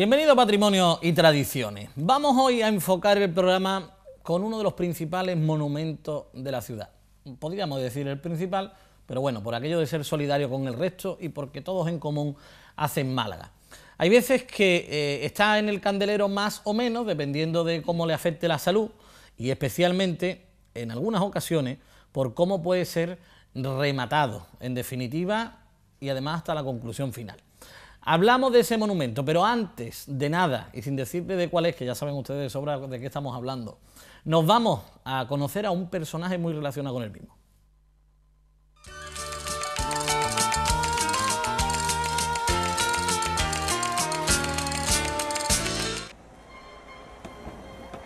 Bienvenido a Patrimonio y Tradiciones. Vamos hoy a enfocar el programa con uno de los principales monumentos de la ciudad. Podríamos decir el principal, pero bueno, por aquello de ser solidario con el resto y porque todos en común hacen Málaga. Hay veces que eh, está en el candelero más o menos, dependiendo de cómo le afecte la salud, y especialmente en algunas ocasiones por cómo puede ser rematado, en definitiva, y además hasta la conclusión final. Hablamos de ese monumento, pero antes de nada, y sin decirte de cuál es, que ya saben ustedes de sobra de qué estamos hablando, nos vamos a conocer a un personaje muy relacionado con el mismo.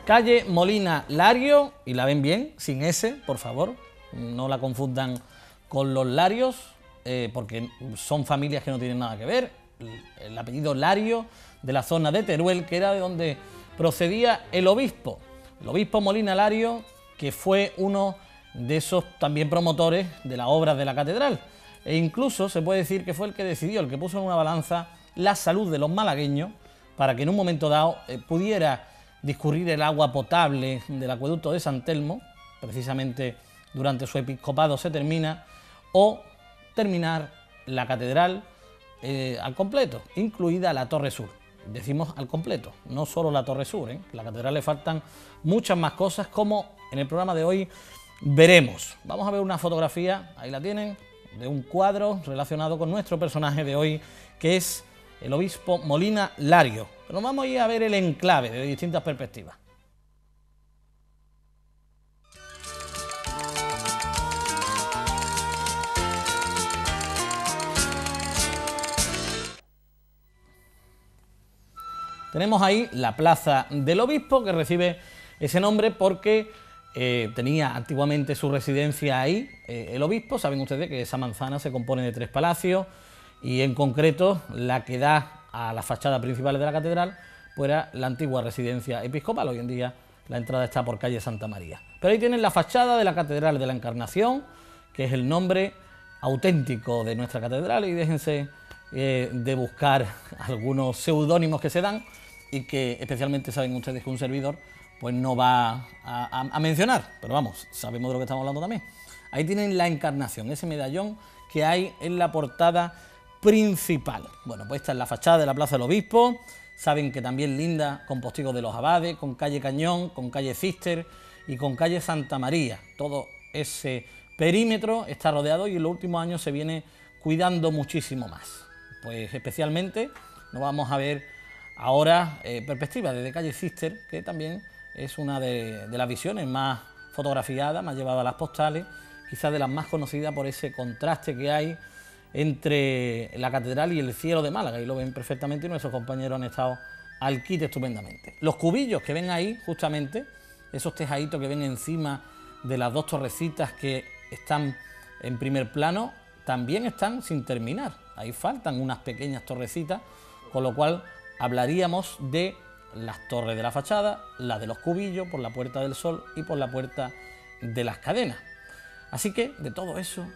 Calle Molina Lario, y la ven bien, sin S, por favor, no la confundan con los Larios, eh, porque son familias que no tienen nada que ver, el apellido Lario de la zona de Teruel, que era de donde procedía el obispo, el obispo Molina Lario, que fue uno de esos también promotores de las obras de la catedral. E incluso se puede decir que fue el que decidió, el que puso en una balanza la salud de los malagueños para que en un momento dado eh, pudiera discurrir el agua potable del acueducto de San Telmo, precisamente durante su episcopado se termina, o terminar la catedral eh, al completo, incluida la Torre Sur. Decimos al completo, no solo la Torre Sur. ¿eh? la catedral le faltan muchas más cosas, como en el programa de hoy veremos. Vamos a ver una fotografía, ahí la tienen, de un cuadro relacionado con nuestro personaje de hoy, que es el obispo Molina Lario. Pero vamos a ir a ver el enclave de distintas perspectivas. Tenemos ahí la plaza del obispo que recibe ese nombre porque eh, tenía antiguamente su residencia ahí eh, el obispo. Saben ustedes que esa manzana se compone de tres palacios y en concreto la que da a la fachada principal de la catedral fuera pues la antigua residencia episcopal. Hoy en día la entrada está por calle Santa María. Pero ahí tienen la fachada de la Catedral de la Encarnación, que es el nombre auténtico de nuestra catedral y déjense eh, de buscar algunos seudónimos que se dan y que especialmente saben ustedes que un servidor pues no va a, mencionar, pero vamos, sabemos de lo que estamos hablando también. Ahí tienen la encarnación, ese medallón que hay en la portada principal. Bueno, pues esta es la fachada de la Plaza del Obispo, saben que también linda con postigos de los abades, con calle Cañón, con calle Cister y con calle Santa María. Todo ese perímetro está rodeado y en los últimos años se viene cuidando muchísimo más. Pues especialmente nos vamos a ver Ahora, eh, Perspectiva desde Calle Sister, que también es una de, las visiones más fotografiadas, más llevadas a las postales, quizás de las más conocidas por ese contraste que hay entre la catedral y el cielo de Málaga, y lo ven perfectamente y nuestros compañeros han estado al kit estupendamente. Los cubillos que ven ahí, justamente, esos tejaditos que ven encima de las dos torrecitas que están en primer plano, también están sin terminar. Ahí faltan unas pequeñas torrecitas, con lo cual hablaríamos de las torres de la fachada, la de los cubillos, por la puerta del sol y por la puerta de las cadenas. Así que de todo eso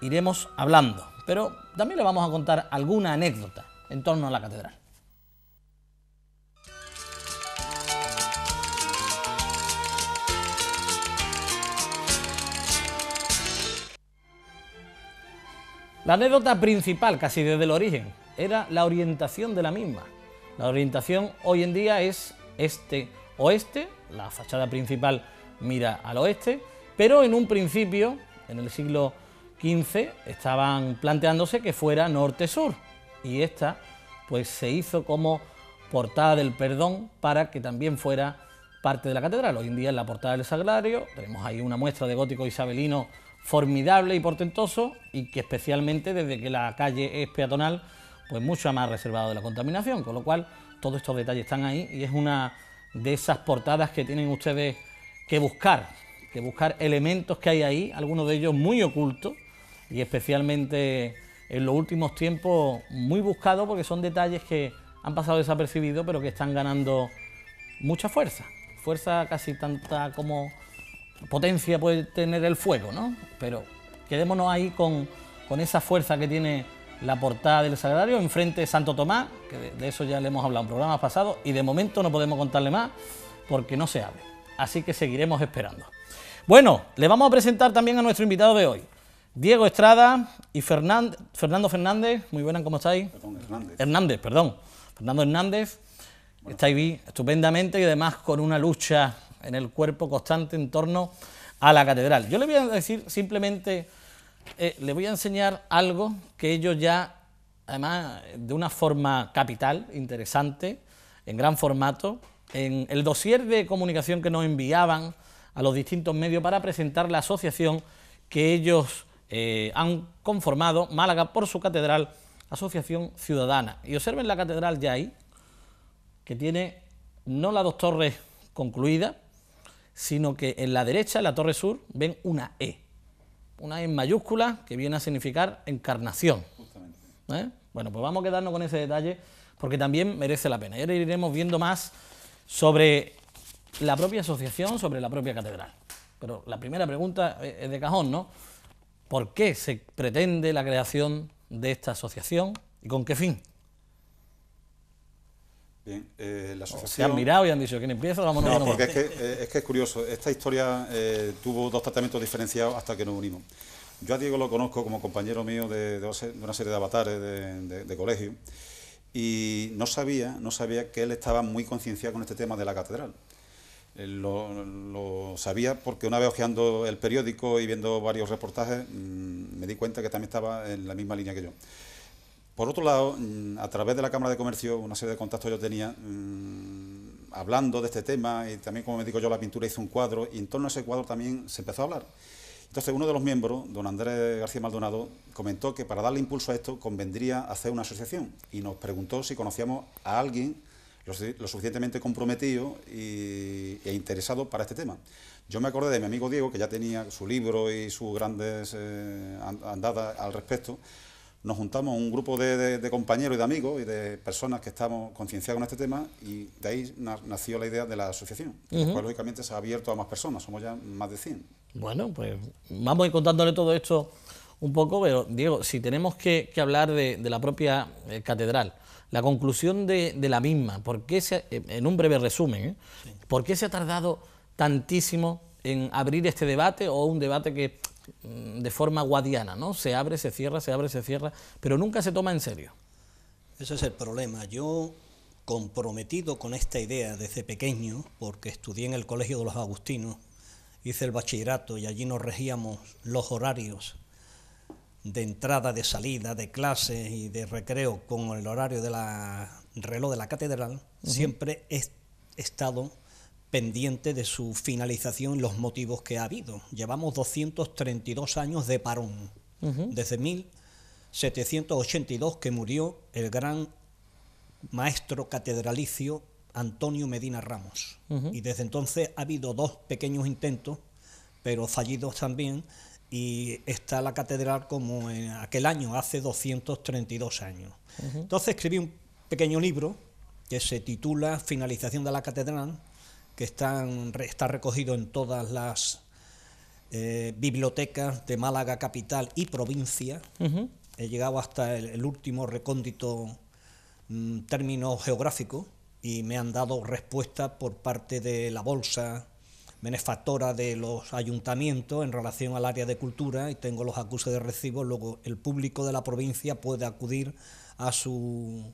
iremos hablando, pero también le vamos a contar alguna anécdota en torno a la catedral. La anécdota principal, casi desde el origen, era la orientación de la misma. La orientación hoy en día es este-oeste, la fachada principal mira al oeste, pero en un principio, en el siglo XV, estaban planteándose que fuera norte-sur y esta pues se hizo como portada del perdón para que también fuera parte de la catedral. Hoy en día es la portada del Sagrario tenemos ahí una muestra de gótico isabelino formidable y portentoso y que especialmente desde que la calle es peatonal pues mucho más reservado de la contaminación, con lo cual todos estos detalles están ahí y es una de esas portadas que tienen ustedes que buscar, que buscar elementos que hay ahí, algunos de ellos muy ocultos y especialmente en los últimos tiempos muy buscados porque son detalles que han pasado desapercibidos pero que están ganando mucha fuerza, fuerza casi tanta como potencia puede tener el fuego, ¿no? Pero quedémonos ahí con, con esa fuerza que tiene la portada del Sagrario, enfrente de Santo Tomás, que de, eso ya le hemos hablado en programas pasados, y de momento no podemos contarle más porque no se abre. Así que seguiremos esperando. Bueno, le vamos a presentar también a nuestro invitado de hoy, Diego Estrada y Fernando Fernández. Muy buenas, ¿cómo estáis? Hernández. perdón. Fernando Hernández. ...está ahí, estupendamente y además con una lucha en el cuerpo constante en torno a la catedral. Yo le voy a decir simplemente eh, le voy a enseñar algo que ellos ya, además, de una forma capital, interesante, en gran formato, en el dossier de comunicación que nos enviaban a los distintos medios para presentar la asociación que ellos eh, han conformado, Málaga por su catedral, Asociación Ciudadana. Y observen la catedral ya ahí, que tiene no las dos torres concluidas, sino que en la derecha, en la torre sur, ven una E una en mayúscula que viene a significar encarnación. ¿eh? Bueno, pues vamos a quedarnos con ese detalle porque también merece la pena. Y ahora iremos viendo más sobre la propia asociación, sobre la propia catedral. Pero la primera pregunta e-, es de cajón, ¿no? ¿Por qué se pretende la creación de esta asociación y con qué fin? Bien, eh, la asociación... Se han mirado y han dicho, ¿quién empieza? Vamos no, porque es que, eh, es que, es curioso. Esta historia eh, tuvo dos tratamientos diferenciados hasta que nos unimos. Yo a Diego lo conozco como compañero mío de, una serie de avatares de, colegio y no sabía, no sabía que él estaba muy concienciado con este tema de la catedral. Lo, sabía porque una vez hojeando el periódico y viendo varios reportajes mm, me di cuenta que también estaba en la misma línea que yo. Por otro lado, mm, a través de la Cámara de Comercio, una serie de contactos yo tenía mm, hablando de este tema y también, como me digo yo, la pintura hizo un cuadro y en torno a ese cuadro también se empezó a hablar. Entonces, uno de los miembros, don Andrés García Maldonado, comentó que para darle impulso a esto convendría hacer una asociación y nos preguntó si conocíamos a alguien lo, suficientemente comprometido e interesado para este tema. Yo me acordé de mi amigo Diego, que ya tenía su libro y sus grandes eh, andadas al respecto, nos juntamos un grupo de, compañeros y de amigos y de personas que estamos concienciados en este tema y de ahí nació la idea de la asociación, lógicamente se ha abierto a más personas, somos ya más de 100. Bueno, pues vamos a ir contándole todo esto un poco, pero Diego, si tenemos que, hablar de, la propia eh, catedral, la conclusión de, la misma, ¿por qué eh, en un breve resumen, eh? ¿por qué se ha tardado tantísimo en abrir este debate o un debate que Mm, de forma guadiana, ¿no? Se abre, se cierra, se abre, se cierra, pero nunca se toma en serio. Ese es el problema. Yo, comprometido con esta idea desde pequeño, porque estudié en el Colegio de los Agustinos, hice el bachillerato y allí nos regíamos los horarios de entrada, de salida, de clases y de recreo con el horario del reloj de la catedral, siempre he estado pendiente de su finalización los motivos que ha habido. Llevamos 232 años de parón, desde 1782 que murió el gran maestro catedralicio Antonio Medina Ramos. Y desde entonces ha habido dos pequeños intentos, pero fallidos también, y está la catedral como en aquel año, hace 232 años. Entonces escribí un pequeño libro que se titula Finalización de la Catedral, que están, está recogido en todas las eh, bibliotecas de Málaga capital y provincia. He llegado hasta el, último recóndito mm, término geográfico y me han dado respuesta por parte de la Bolsa benefactora de los ayuntamientos en relación al área de cultura y tengo los acusos de recibo, luego el público de la provincia puede acudir a su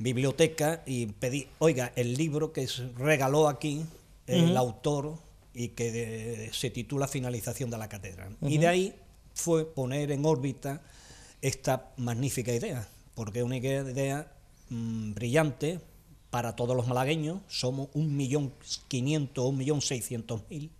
biblioteca y pedí, oiga, el libro que regaló aquí eh, el autor y que eh, se titula Finalización de la cátedra Y de ahí fue poner en órbita esta magnífica idea, porque es una idea mm, brillante para todos los malagueños, somos 1.500.000, 1.600.000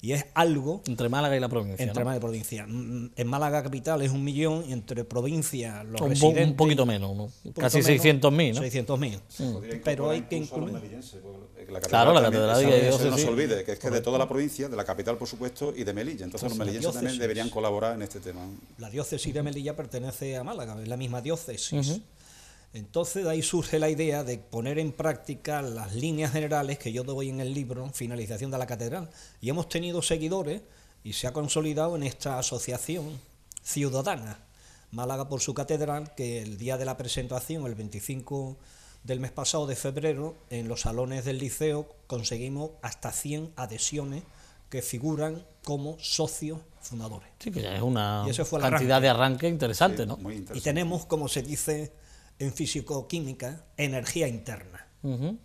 y es algo... Entre Málaga y la provincia. Entre Málaga y provincia. Mm, mm, en Málaga capital es un millón y entre provincia los un, residentes, un poquito menos, ¿no? casi 600.000, ¿no? 600.000. Mm. Pues Pero hay que incluir... claro, la catedral de Eso no se olvide, que es que de toda la provincia, de la capital por supuesto y de Melilla. Entonces, pues los melillenses también deberían colaborar en este tema. La diócesis de Melilla pertenece a Málaga, es la misma diócesis. Entonces de ahí surge la idea de poner en práctica las líneas generales que yo doy en el libro Finalización de la Catedral. Y hemos tenido seguidores y se ha consolidado en esta asociación ciudadana, Málaga por su catedral, que el día de la presentación, el 25 del mes pasado de febrero, en los salones del liceo conseguimos hasta 100 adhesiones que figuran como socios fundadores. Sí, que es una cantidad de arranque interesante, Interesante. Y tenemos, como se dice en fisicoquímica energía interna.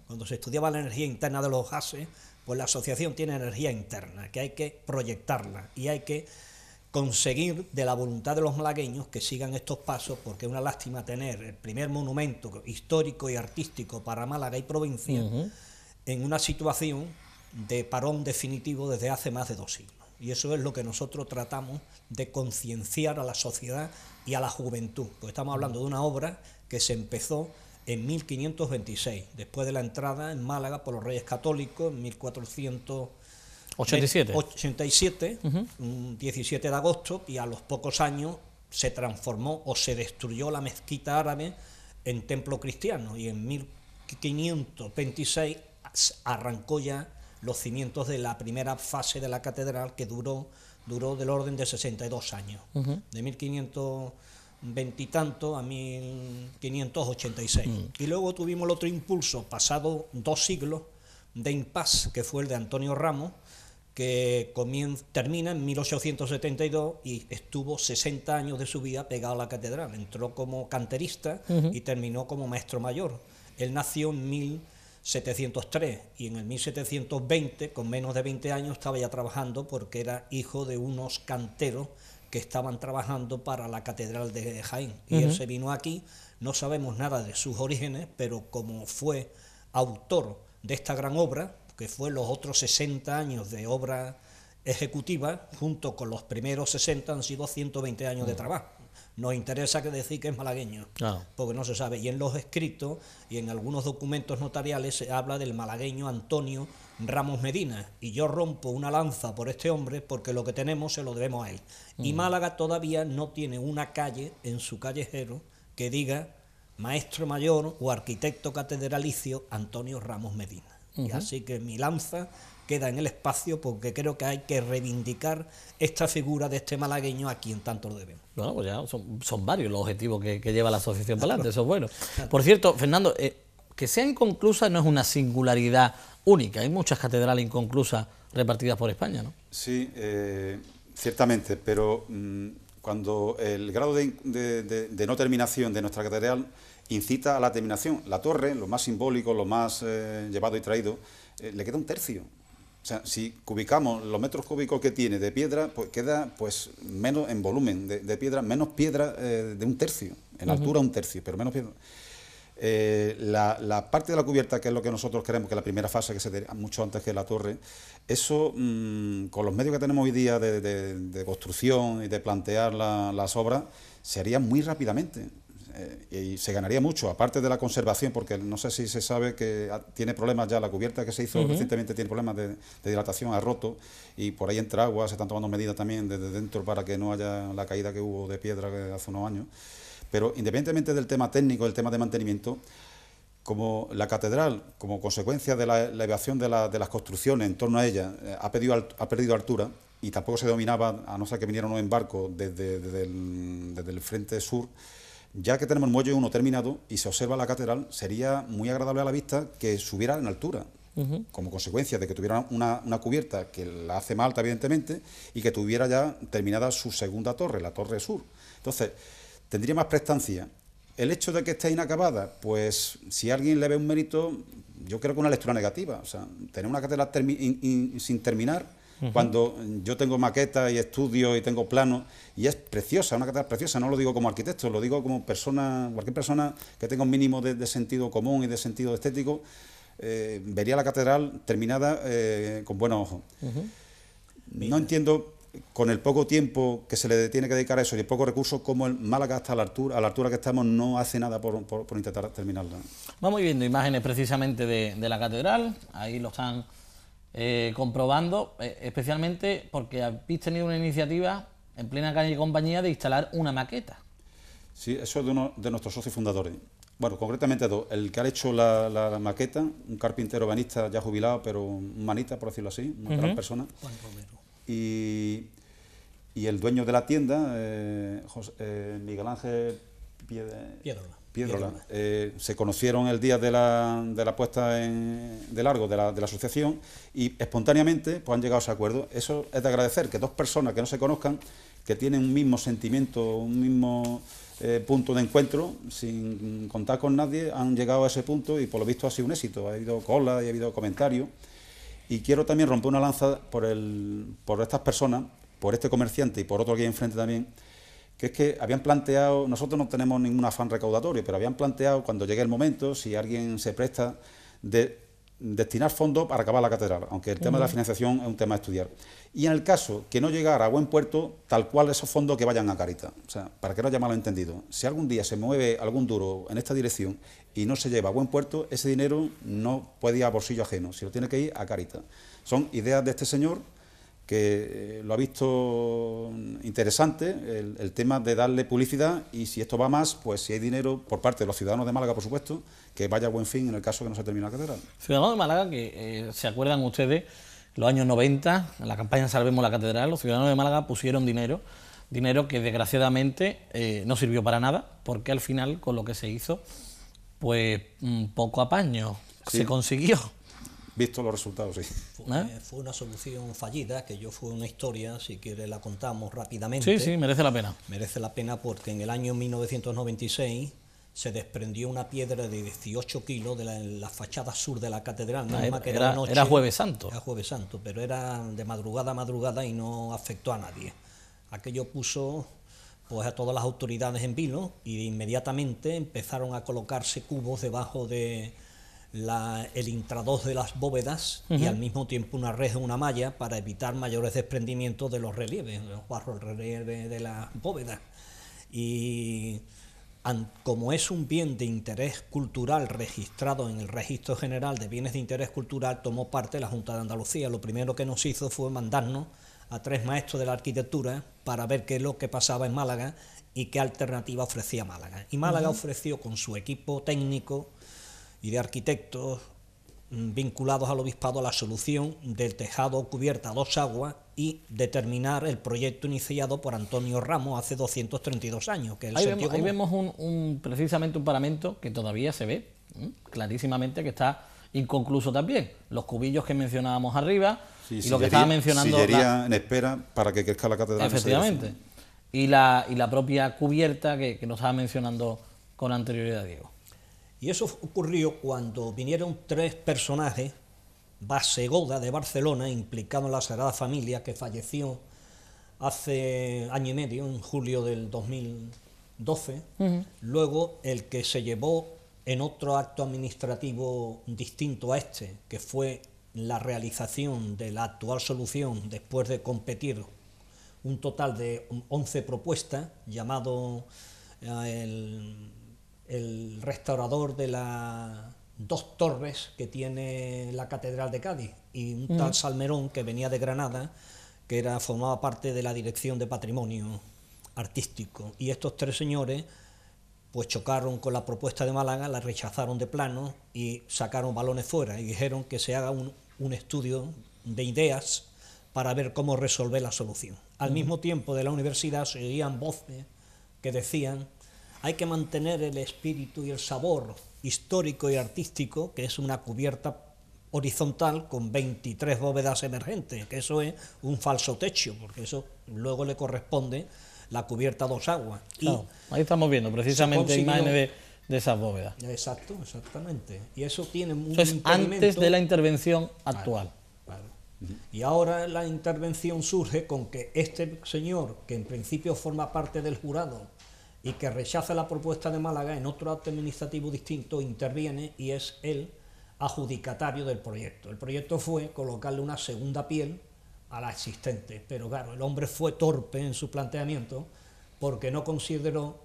Cuando se estudiaba la energía interna de los gases, pues la asociación tiene energía interna, que hay que proyectarla y hay que conseguir de la voluntad de los malagueños que sigan estos pasos, porque es una lástima tener el primer monumento histórico y artístico para Málaga y provincia en una situación de parón definitivo desde hace más de dos siglos. Y eso es lo que nosotros tratamos de concienciar a la sociedad y a la juventud, porque estamos hablando de una obra que se empezó en 1526, después de la entrada en Málaga por los Reyes Católicos en 1487, 87, 17 de agosto, y a los pocos años se transformó o se destruyó la mezquita árabe en templo cristiano y en 1526 arrancó ya los cimientos de la primera fase de la catedral que duró, duró del orden de 62 años, de 1500 veintitanto a 1586. Mm. Y luego tuvimos el otro impulso, pasado dos siglos, de impas, que fue el de Antonio Ramos, que termina en 1872 y estuvo 60 años de su vida pegado a la catedral. Entró como canterista y terminó como maestro mayor. Él nació en 1703 y en el 1720, con menos de 20 años, estaba ya trabajando porque era hijo de unos canteros que estaban trabajando para la Catedral de Jaén. Y él se vino aquí, no sabemos nada de sus orígenes, pero como fue autor de esta gran obra, que fue los otros 60 años de obra ejecutiva, junto con los primeros 60 han sido 120 años de mm. trabajo. Nos interesa que decir que es malagueño, ah. porque no se sabe. Y en los escritos y en algunos documentos notariales se habla del malagueño Antonio Ramos Medina y yo rompo una lanza por este hombre porque lo que tenemos se lo debemos a él. Y mm. Málaga todavía no tiene una calle en su callejero que diga maestro mayor o arquitecto catedralicio Antonio Ramos Medina. ...y Así que mi lanza queda en el espacio porque creo que hay que reivindicar esta figura de este malagueño a quien tanto lo debemos. Bueno, pues ya son, varios los objetivos que, lleva la asociación para adelante, eso es bueno. Por cierto, Fernando, eh, que sea inconclusa no es una singularidad única, hay muchas catedrales inconclusas repartidas por España, ¿no? Sí, eh, ciertamente, pero mm, cuando el grado de, no terminación de nuestra catedral incita a la terminación, la torre, lo más simbólico, lo más eh, llevado y traído, eh, le queda un tercio. O sea, si cubicamos los metros cúbicos que tiene de piedra, pues queda pues menos en volumen de, piedra, menos piedra de un tercio, en altura un tercio, pero menos piedra. Eh, la, parte de la cubierta, que es lo que nosotros queremos, que es la primera fase, que se tenía mucho antes que la torre, eso mm, con los medios que tenemos hoy día de, construcción y de plantear las obras, se haría muy rápidamente eh, y se ganaría mucho, aparte de la conservación, porque no sé si se sabe que ah, tiene problemas ya la cubierta que se hizo recientemente, tiene problemas de, de, dilatación, ha roto y por ahí entra agua, se están tomando medidas también desde dentro para que no haya la caída que hubo de piedra eh, hace unos años. Pero independientemente del tema técnico, del tema de mantenimiento, como la catedral, como consecuencia de la elevación de, las construcciones en torno a ella, eh, ha, pedido, ha perdido altura y tampoco se dominaba, a no ser que vinieron en barco desde, desde, el, frente sur, ya que tenemos el muelle uno terminado y se observa la catedral, sería muy agradable a la vista que subiera en altura, como consecuencia de que tuviera una, una, cubierta que la hace más alta, evidentemente, y que tuviera ya terminada su segunda torre, la torre sur. Entonces, tendría más prestancia. El hecho de que esté inacabada, pues si alguien le ve un mérito, yo creo que una lectura negativa. O sea, tener una catedral sin terminar, cuando yo tengo maquetas y estudios y tengo plano, y es preciosa, una catedral preciosa, no lo digo como arquitecto, lo digo como persona, cualquier persona que tenga un mínimo de, sentido común y de sentido estético, eh, vería la catedral terminada eh, con buenos ojos. No entiendo con el poco tiempo que se le tiene que dedicar a eso y el poco recurso, como el Málaga hasta la altura, a la altura que estamos no hace nada por, intentar terminarla. Vamos viendo imágenes precisamente de, la catedral, ahí lo están eh, comprobando, eh, especialmente porque habéis tenido una iniciativa en plena calle y compañía de instalar una maqueta. Sí, eso es de uno de nuestros socios fundadores. Bueno, concretamente dos. El que ha hecho la, maqueta, un carpintero banista ya jubilado, pero un manita, por decirlo así, una gran persona. Y, y el dueño de la tienda, eh, eh Miguel Ángel Piedrola, eh, se conocieron el día de la, de la puesta de largo de la, de la, asociación y espontáneamente pues, han llegado a ese acuerdo. Eso es de agradecer que dos personas que no se conozcan, que tienen un mismo sentimiento, un mismo eh, punto de encuentro, sin contar con nadie, han llegado a ese punto y por lo visto ha sido un éxito. Ha habido cola y ha habido comentarios. Y quiero también romper una lanza por, el, por estas personas, por este comerciante y por otro que hay enfrente también, que es que habían planteado, nosotros no tenemos ningún afán recaudatorio, pero habían planteado cuando llegue el momento, si alguien se presta, de destinar fondos para acabar la catedral, aunque el tema de la financiación es un tema a estudiar. Y en el caso que no llegara a buen puerto, tal cual esos fondos que vayan a Carita. O sea, para que no haya malentendido. Si algún día se mueve algún duro en esta dirección y no se lleva a buen puerto, ese dinero no puede ir a bolsillo ajeno, si lo tiene que ir a Carita. Son ideas de este señor que eh, lo ha visto interesante el, tema de darle publicidad y si esto va más, pues si hay dinero por parte de los ciudadanos de Málaga, por supuesto, que vaya a buen fin en el caso que no se termine la catedral. Ciudadanos de Málaga, que eh, se acuerdan ustedes, los años 90, en la campaña Salvemos la Catedral, los ciudadanos de Málaga pusieron dinero, dinero que desgraciadamente eh, no sirvió para nada, porque al final con lo que se hizo, pues mm, poco apaño paño se consiguió visto los resultados, sí. ¿Eh? Fue, una solución fallida, que yo fue una historia, si quiere la contamos rápidamente. Sí, sí, merece la pena. Merece la pena porque en el año 1996 se desprendió una piedra de 18 kilos de la, fachada sur de la catedral. No, ah, era, jueves santo. Era jueves santo, pero era de madrugada a madrugada y no afectó a nadie. Aquello puso pues a todas las autoridades en vilo y inmediatamente empezaron a colocarse cubos debajo de, el intrados de las bóvedas y al mismo tiempo una red o una malla para evitar mayores desprendimientos de los relieves, los barros relieve de las bóvedas. Y como es un bien de interés cultural registrado en el Registro General de Bienes de Interés Cultural, tomó parte la Junta de Andalucía. Lo primero que nos hizo fue mandarnos a tres maestros de la arquitectura para ver qué es lo que pasaba en Málaga y qué alternativa ofrecía Málaga. Y Málaga ofreció con su equipo técnico y de arquitectos mm, vinculados al obispado a la solución del tejado cubierta a dos aguas y determinar el proyecto iniciado por Antonio Ramos hace 232 años. Que ahí, vemos, un, precisamente un paramento que todavía se ve clarísimamente que está inconcluso también. Los cubillos que mencionábamos arriba y lo que estaba mencionando... La... en espera para que crezca la catedral. Efectivamente. Y la, y la propia cubierta que nos estaba mencionando con anterioridad Diego. Y eso ocurrió cuando vinieron tres personajes, Basegoda de Barcelona, implicado en la Sagrada Familia, que falleció hace año y medio, en julio del 2012. Luego, el que se llevó en otro acto administrativo distinto a este, que fue la realización de la actual solución después de competir un total de 11 propuestas, llamado eh, el el restaurador de las dos torres que tiene la Catedral de Cádiz y un tal Salmerón que venía de Granada, que era, formaba parte de la Dirección de Patrimonio Artístico. Y estos tres señores pues chocaron con la propuesta de Málaga, la rechazaron de plano y sacaron balones fuera y dijeron que se haga un, estudio de ideas para ver cómo resolver la solución. Al mismo tiempo de la universidad se oían voces que decían hay que mantener el espíritu y el sabor histórico y artístico, que es una cubierta horizontal con 23 bóvedas emergentes, que eso es un falso techo, porque eso luego le corresponde la cubierta dos aguas. ahí estamos viendo precisamente imágenes de, esas bóvedas. Exacto, exactamente. Y eso tiene un antes de la intervención actual. Y ahora la intervención surge con que este señor, que en principio forma parte del jurado, y que rechaza la propuesta de Málaga, en otro acto administrativo distinto interviene y es el adjudicatario del proyecto. El proyecto fue colocarle una segunda piel a la existente, pero claro, el hombre fue torpe en su planteamiento porque no consideró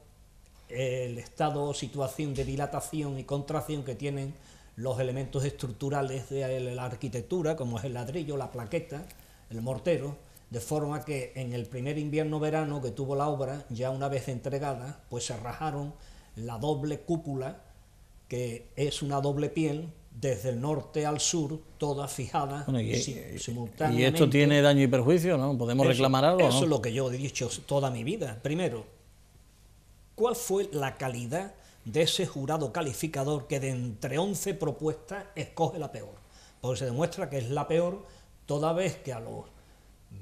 el estado o situación de dilatación y contracción que tienen los elementos estructurales de la arquitectura, como es el ladrillo, la plaqueta, el mortero, de forma que en el primer invierno-verano que tuvo la obra, ya una vez entregada, pues se rajaron la doble cúpula, que es una doble piel, desde el norte al sur, toda fijada y, simultáneamente. ¿Y esto tiene daño y perjuicio? ¿no? ¿Podemos reclamarlo reclamar algo? Eso es lo que yo he dicho toda mi vida. Primero, ¿cuál fue la calidad de ese jurado calificador que de entre 11 propuestas escoge la peor? Porque se demuestra que es la peor toda vez que a los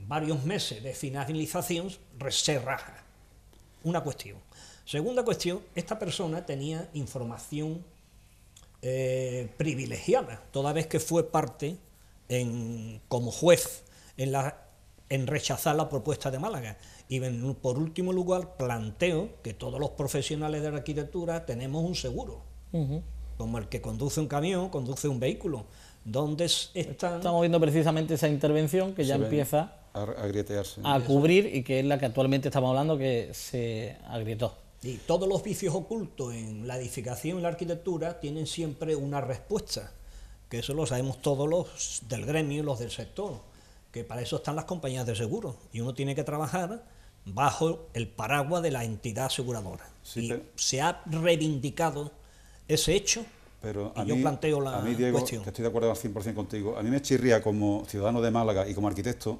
varios meses de finalización ...reserraja... Una cuestión. Segunda cuestión, esta persona tenía información eh, privilegiada, toda vez que fue parte en, como juez en, la, en rechazar la propuesta de Málaga. Y por último lugar, planteo que todos los profesionales de la arquitectura tenemos un seguro, como el que conduce un camión, conduce un vehículo. ¿Dónde están? Estamos viendo precisamente esa intervención que ya empieza a A cubrir y que es la que actualmente estamos hablando que se agrietó. Y todos los vicios ocultos en la edificación y la arquitectura tienen siempre una respuesta, que eso lo sabemos todos los del gremio y los del sector, que para eso están las compañías de seguro y uno tiene que trabajar bajo el paraguas de la entidad aseguradora. y se ha reivindicado ese hecho. Pero y yo planteo la cuestión. estoy de acuerdo al 100% contigo. A mí me chirría como ciudadano de Málaga y como arquitecto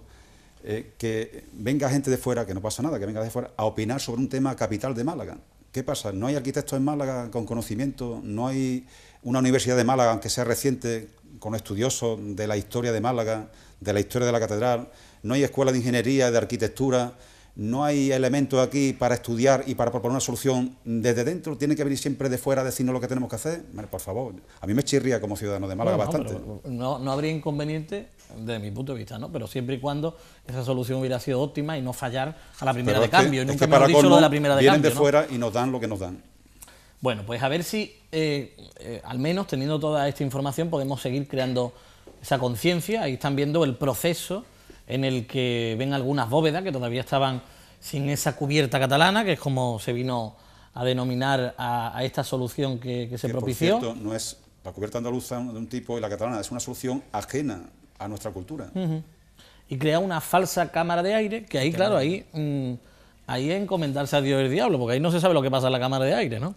eh, que venga gente de fuera, que no pasa nada, que venga de fuera, a opinar sobre un tema capital de Málaga. ¿Qué pasa? ¿No hay arquitectos en Málaga con conocimiento? ¿No hay una universidad de Málaga, aunque sea reciente, con estudiosos de la historia de Málaga, de la historia de la catedral? ¿No hay escuela de ingeniería, de arquitectura? no hay elementos aquí para estudiar y para proponer una solución desde dentro, tiene que venir siempre de fuera a decirnos lo que tenemos que hacer. por favor, a mí me chirría como ciudadano de Málaga bastante. No, no, habría inconveniente desde mi punto de vista, ¿no? Pero siempre y cuando esa solución hubiera sido óptima y no fallar a la primera de cambio. vienen de fuera y nos dan lo que nos dan. Bueno, pues a ver si, eh, eh, al menos teniendo toda esta información, podemos seguir creando esa conciencia. Ahí están viendo el proceso en el que ven algunas bóvedas que todavía estaban sin esa cubierta catalana, que es como se vino a denominar a, esta solución que, se propició. no es la cubierta andaluza de un tipo y la catalana, es una solución ajena a nuestra cultura. Y crea una falsa cámara de aire, que ahí, claro, ahí, mm, ahí es encomendarse a Dios el diablo, porque ahí no se sabe lo que pasa en la cámara de aire, ¿no?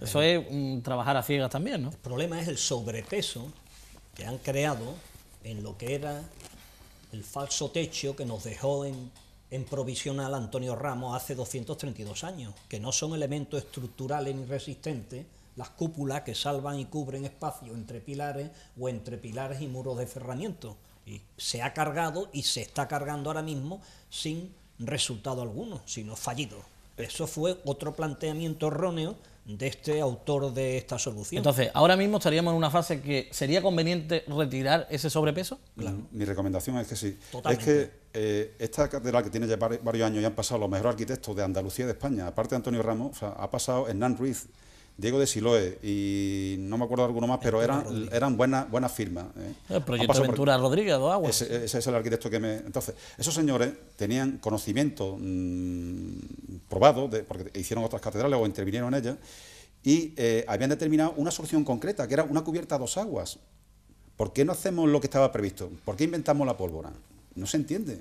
Eso es mm, trabajar a ciegas también, ¿no? El problema es el sobrepeso que han creado en lo que era el falso techo que nos dejó en, en provisional Antonio Ramos hace 232 años, que no son elementos estructurales ni resistentes, las cúpulas que salvan y cubren espacio entre pilares o entre pilares y muros de cerramiento. Y se ha cargado y se está cargando ahora mismo sin resultado alguno, sino fallido. Eso fue otro planteamiento erróneo de este autor de esta solución. Entonces, ahora mismo estaríamos en una fase que sería conveniente retirar ese sobrepeso. Mi recomendación es que sí. Es que eh, esta catedral que tiene ya varios años y han pasado los mejores arquitectos de Andalucía y de España, aparte de Antonio Ramos, ha pasado Hernán Ruiz, Diego de Siloe y no me acuerdo de alguno más, pero eran, eran buenas, firmas. El proyecto Ventura Rodríguez, dos aguas. Ese, es el arquitecto que me. Entonces, esos señores tenían conocimiento mm, probado, porque hicieron otras catedrales o intervinieron en ellas, y eh, habían determinado una solución concreta, que era una cubierta a dos aguas. ¿Por qué no hacemos lo que estaba previsto? ¿Por qué inventamos la pólvora? No se entiende.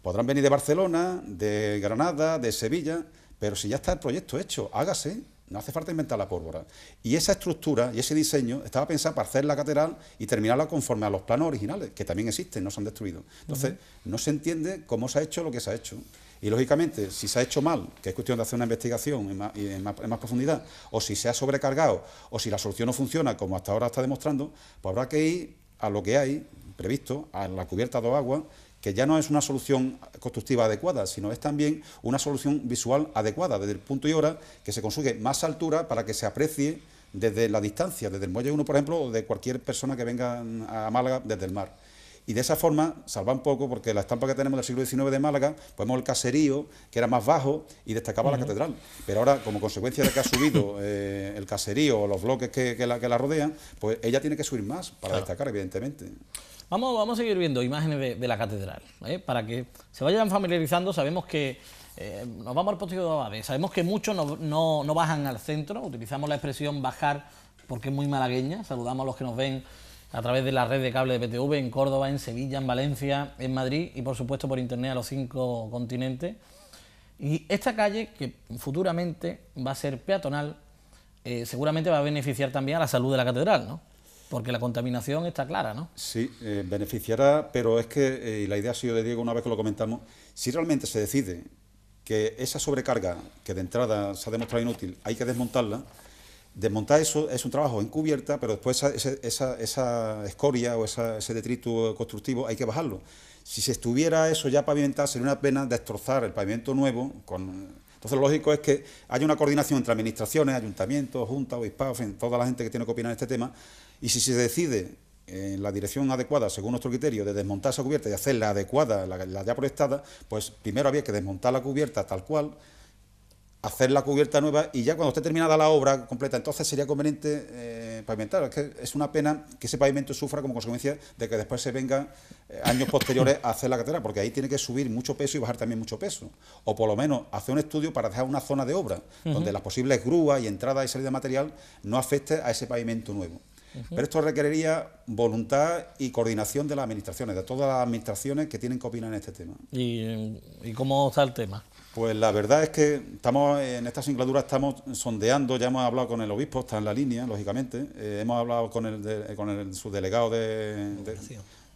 Podrán venir de Barcelona, de Granada, de Sevilla, pero si ya está el proyecto hecho, hágase. No hace falta inventar la pólvora. Y esa estructura y ese diseño estaba pensado para hacer la catedral y terminarla conforme a los planos originales, que también existen, no se han destruido. Entonces, no se entiende cómo se ha hecho lo que se ha hecho. Y lógicamente, si se ha hecho mal, que es cuestión de hacer una investigación en más, en más, profundidad, o si se ha sobrecargado, o si la solución no funciona, como hasta ahora está demostrando, pues habrá que ir a lo que hay previsto, a la cubierta de agua, que ya no es una solución constructiva adecuada, sino es también una solución visual adecuada, desde el punto y hora que se consigue más altura para que se aprecie desde la distancia, desde el muelle 1, por ejemplo, o de cualquier persona que venga a Málaga desde el mar. Y de esa forma salva un poco, porque la estampa que tenemos del siglo XIX de Málaga, vemos el caserío, que era más bajo y destacaba la catedral. Pero ahora, como consecuencia de que ha subido eh, el caserío o los bloques que, la, rodean, pues ella tiene que subir más para destacar, evidentemente. Vamos, a seguir viendo imágenes de, la catedral, ¿eh? para que se vayan familiarizando. Sabemos que eh, nos vamos al Postigo de Abades, sabemos que muchos no, bajan al centro, utilizamos la expresión bajar porque es muy malagueña. Saludamos a los que nos ven a través de la red de cable de PTV en Córdoba, en Sevilla, en Valencia, en Madrid y por supuesto por internet a los cinco continentes. Y esta calle, que futuramente va a ser peatonal, eh, seguramente va a beneficiar también a la salud de la catedral, ¿no? porque la contaminación está clara, ¿no? Sí, eh, beneficiará, pero es que, eh, y la idea ha sido de Diego una vez que lo comentamos, si realmente se decide que esa sobrecarga, que de entrada se ha demostrado inútil, hay que desmontarla, desmontar eso es un trabajo encubierta, pero después esa, escoria o ese detrito constructivo hay que bajarlo. Si se estuviera eso ya pavimentado, sería una pena destrozar el pavimento nuevo con entonces, lo lógico es que haya una coordinación entre administraciones, ayuntamientos, juntas, obispados, en fin, toda la gente que tiene que opinar en este tema, y si se decide en la dirección adecuada, según nuestro criterio, de desmontar esa cubierta y hacerla adecuada, la, ya proyectada, pues primero había que desmontar la cubierta tal cual, hacer la cubierta nueva y ya cuando esté terminada la obra completa, entonces sería conveniente eh, pavimentar. Es que es una pena que ese pavimento sufra como consecuencia de que después se venga eh, años posteriores a hacer la carretera, porque ahí tiene que subir mucho peso y bajar también mucho peso. O por lo menos hacer un estudio para dejar una zona de obra, donde las posibles grúas y entrada y salida de material no afecte a ese pavimento nuevo. Pero esto requeriría voluntad y coordinación de las administraciones, de todas las administraciones que tienen que opinar en este tema. ¿Y, cómo está el tema? Pues la verdad es que estamos en esta asignatura estamos sondeando, ya hemos hablado con el obispo, está en la línea, lógicamente, eh, hemos hablado con el, delegado con el subdelegado de,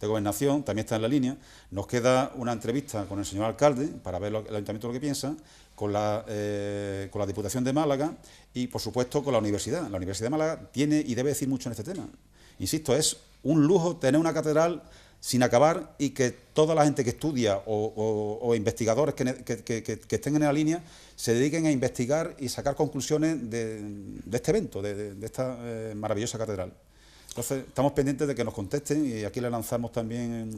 de Gobernación, también está en la línea. Nos queda una entrevista con el señor alcalde para ver el ayuntamiento lo que piensa, con la, eh, con la Diputación de Málaga y, por supuesto, con la universidad. La Universidad de Málaga tiene y debe decir mucho en este tema. Insisto, es un lujo tener una catedral sin acabar y que toda la gente que estudia o, investigadores que, estén en la línea se dediquen a investigar y sacar conclusiones de, este evento, de, esta eh, maravillosa catedral. Entonces, estamos pendientes de que nos contesten y aquí le lanzamos también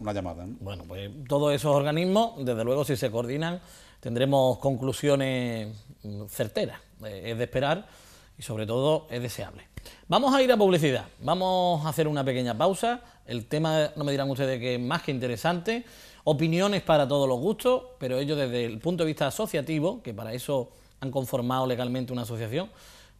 una, llamada. Bueno, pues todos esos organismos, desde luego, si se coordinan, tendremos conclusiones mm, certeras. Eh, es de esperar y, sobre todo, es deseable. Vamos a ir a publicidad. Vamos a hacer una pequeña pausa. El tema, no me dirán ustedes que es más que interesante. Opiniones para todos los gustos, pero ellos desde el punto de vista asociativo, que para eso han conformado legalmente una asociación,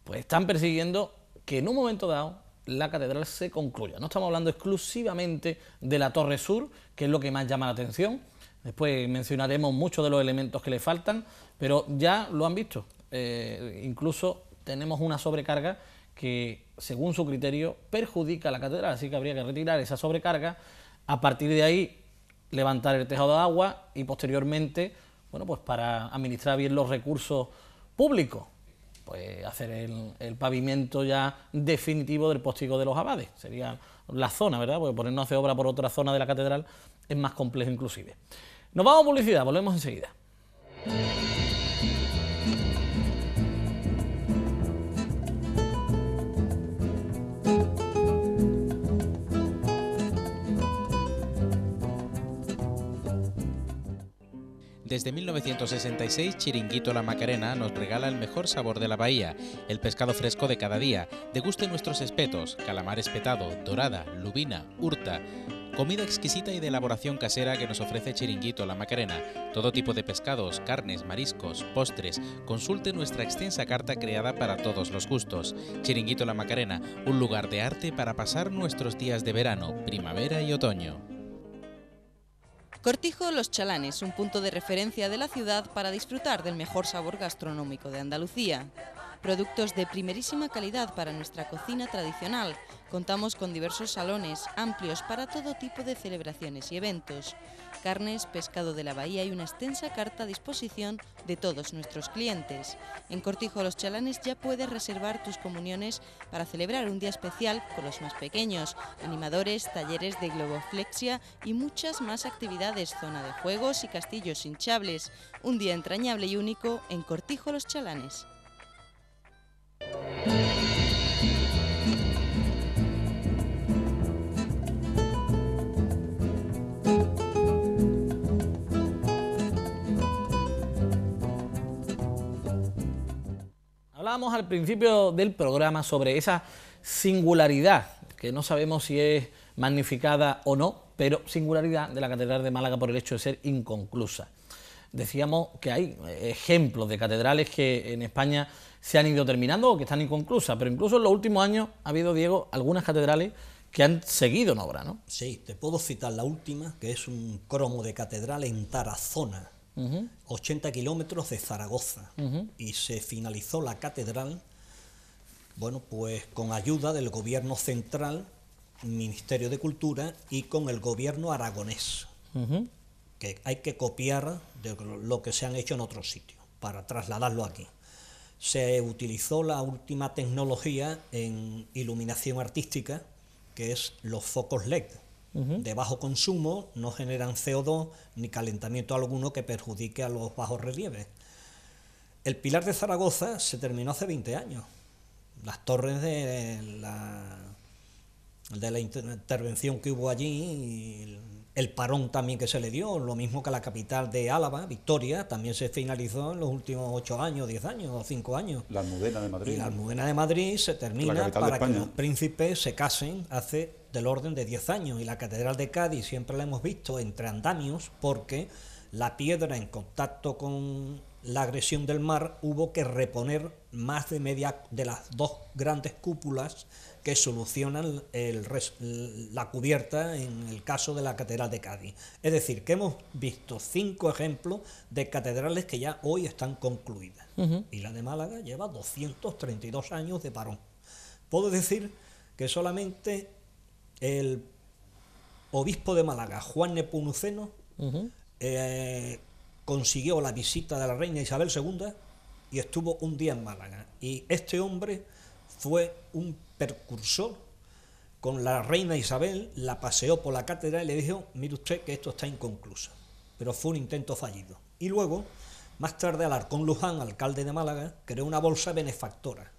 pues están persiguiendo que en un momento dado la catedral se concluya. No estamos hablando exclusivamente de la torre sur, que es lo que más llama la atención. Después mencionaremos muchos de los elementos que le faltan, pero ya lo han visto. Eh, incluso tenemos una sobrecarga que, según su criterio, perjudica a la catedral, así que habría que retirar esa sobrecarga. A partir de ahí, levantar el tejado de agua y posteriormente, bueno, pues para administrar bien los recursos públicos. Pues, hacer el, pavimento ya definitivo del postigo de los abades. Sería la zona, ¿verdad? Porque ponernos a hacer obra por otra zona de la catedral es más complejo inclusive. Nos vamos a publicidad, volvemos enseguida. Desde 1966, Chiringuito La Macarena nos regala el mejor sabor de la bahía, el pescado fresco de cada día. Deguste nuestros espetos, calamar espetado, dorada, lubina, hurta. Comida exquisita y de elaboración casera que nos ofrece Chiringuito La Macarena. Todo tipo de pescados, carnes, mariscos, postres. Consulte nuestra extensa carta creada para todos los gustos. Chiringuito La Macarena, un lugar de arte para pasar nuestros días de verano, primavera y otoño. Cortijo Los Chalanes, un punto de referencia de la ciudad para disfrutar del mejor sabor gastronómico de Andalucía. Productos de primerísima calidad para nuestra cocina tradicional. Contamos con diversos salones amplios para todo tipo de celebraciones y eventos carnes, pescado de la bahía y una extensa carta a disposición de todos nuestros clientes. En Cortijo Los Chalanes ya puedes reservar tus comuniones para celebrar un día especial con los más pequeños, animadores, talleres de globoflexia y muchas más actividades, zona de juegos y castillos hinchables. Un día entrañable y único en Cortijo Los Chalanes. Vamos al principio del programa sobre esa singularidad, que no sabemos si es magnificada o no, pero singularidad de la Catedral de Málaga por el hecho de ser inconclusa. Decíamos que hay eh, ejemplos de catedrales que en España se han ido terminando o que están inconclusas, pero incluso en los últimos años ha habido, Diego, algunas catedrales que han seguido en obra, ¿no? Sí, te puedo citar la última, que es un cromo de catedral en Tarazona, 80 kilómetros de Zaragoza, y se finalizó la catedral, bueno, pues con ayuda del gobierno central, Ministerio de Cultura, y con el gobierno aragonés, que hay que copiar lo que se han hecho en otros sitios, para trasladarlo aquí. Se utilizó la última tecnología en iluminación artística, que es los focos LED de bajo consumo, no generan CO2 ni calentamiento alguno que perjudique a los bajos relieves. El Pilar de Zaragoza se terminó hace 20 años. Las torres de de la intervención que hubo allí, el parón también que se le dio, lo mismo que la capital de Álava, Victoria, también se finalizó en los últimos ocho años, diez años o cinco años. La Almudena de Madrid. Y la Almudena de Madrid se termina para que los príncipes se casen hace del orden de diez años. Y la Catedral de Cádiz siempre la hemos visto entre andamios porque la piedra en contacto con la agresión del mar, hubo que reponer más de media de las dos grandes cúpulas que solucionan la cubierta en el caso de la Catedral de Cádiz. Es decir, que hemos visto cinco ejemplos de catedrales que ya hoy están concluidas. Y la de Málaga lleva 232 años de parón. Puedo decir que solamente el obispo de Málaga, Juan Nepunuceno, consiguió la visita de la reina Isabel II y estuvo un día en Málaga. Y este hombre fue un percursor con la reina Isabel, la paseó por la cátedra y le dijo, mire usted que esto está inconcluso, pero fue un intento fallido. Y luego, más tarde, Alarcón Luján, alcalde de Málaga, creó una bolsa benefactora,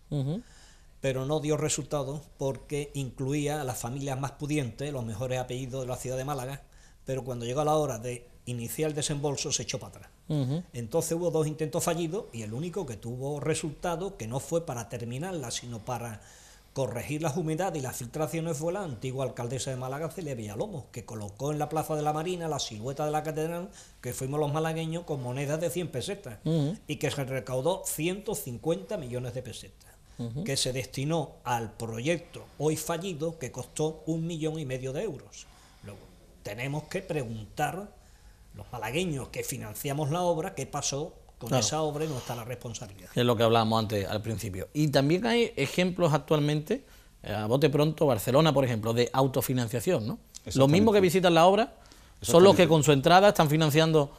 pero no dio resultados porque incluía a las familias más pudientes, los mejores apellidos de la ciudad de Málaga, pero cuando llegó la hora de Inicial desembolso, se echó para atrás. Entonces hubo dos intentos fallidos y el único que tuvo resultado, que no fue para terminarla, sino para corregir la humedad y las filtraciones, fue la antigua alcaldesa de Málaga, Celia lomos que colocó en la Plaza de la Marina la silueta de la catedral, que fuimos los malagueños con monedas de 100 pesetas, y que se recaudó 150 millones de pesetas que se destinó al proyecto hoy fallido que costó un millón y medio de euros. Luego, tenemos que preguntar los malagueños que financiamos la obra, ¿qué pasó con esa obra y no está la responsabilidad? Es lo que hablábamos antes, al principio. Y también hay ejemplos actualmente, eh, a bote pronto, Barcelona, por ejemplo, de autofinanciación, ¿no? Los mismos que visitan la obra son los que con su entrada están financiando